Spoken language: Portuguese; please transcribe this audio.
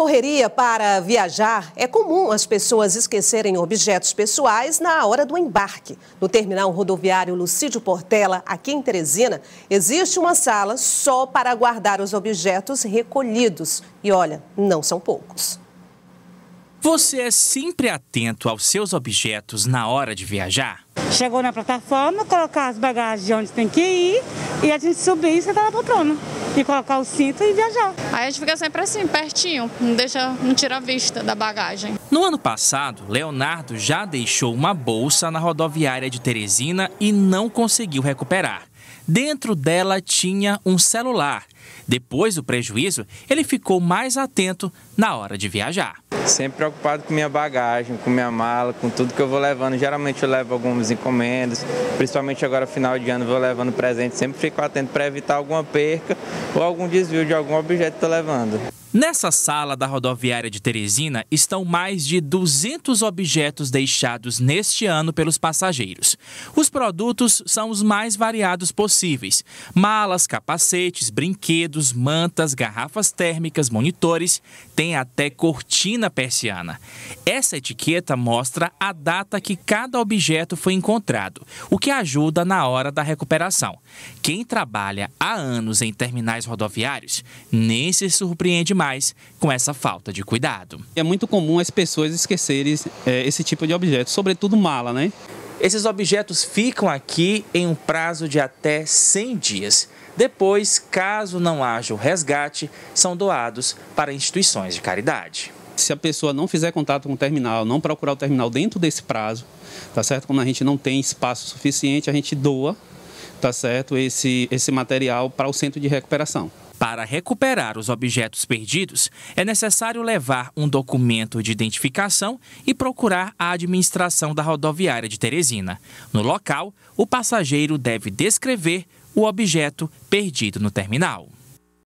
correria para viajar, é comum as pessoas esquecerem objetos pessoais na hora do embarque. No terminal rodoviário Lucídio Portela, aqui em Teresina, existe uma sala só para guardar os objetos recolhidos. E olha, não são poucos. Você é sempre atento aos seus objetos na hora de viajar? Chegou na plataforma, colocar as bagagens de onde tem que ir e a gente subir e sentar tá na poltrona e colocar o cinto e viajar. Aí a gente fica sempre assim, pertinho, não deixa, não tira a vista da bagagem. No ano passado, Leonardo já deixou uma bolsa na rodoviária de Teresina e não conseguiu recuperar. Dentro dela tinha um celular depois do prejuízo, ele ficou mais atento na hora de viajar. Sempre preocupado com minha bagagem, com minha mala, com tudo que eu vou levando. Geralmente eu levo algumas encomendas, principalmente agora final de ano vou levando presente. Sempre fico atento para evitar alguma perca ou algum desvio de algum objeto que estou levando. Nessa sala da rodoviária de Teresina estão mais de 200 objetos deixados neste ano pelos passageiros. Os produtos são os mais variados possíveis: malas, capacetes, brinquedos brinquedos, mantas, garrafas térmicas, monitores, tem até cortina persiana. Essa etiqueta mostra a data que cada objeto foi encontrado, o que ajuda na hora da recuperação. Quem trabalha há anos em terminais rodoviários nem se surpreende mais com essa falta de cuidado. É muito comum as pessoas esquecerem é, esse tipo de objeto, sobretudo mala, né? Esses objetos ficam aqui em um prazo de até 100 dias. Depois, caso não haja o resgate, são doados para instituições de caridade. Se a pessoa não fizer contato com o terminal, não procurar o terminal dentro desse prazo, tá certo? Quando a gente não tem espaço suficiente, a gente doa, tá certo? Esse, esse material para o centro de recuperação. Para recuperar os objetos perdidos, é necessário levar um documento de identificação e procurar a administração da rodoviária de Teresina. No local, o passageiro deve descrever o objeto perdido no terminal.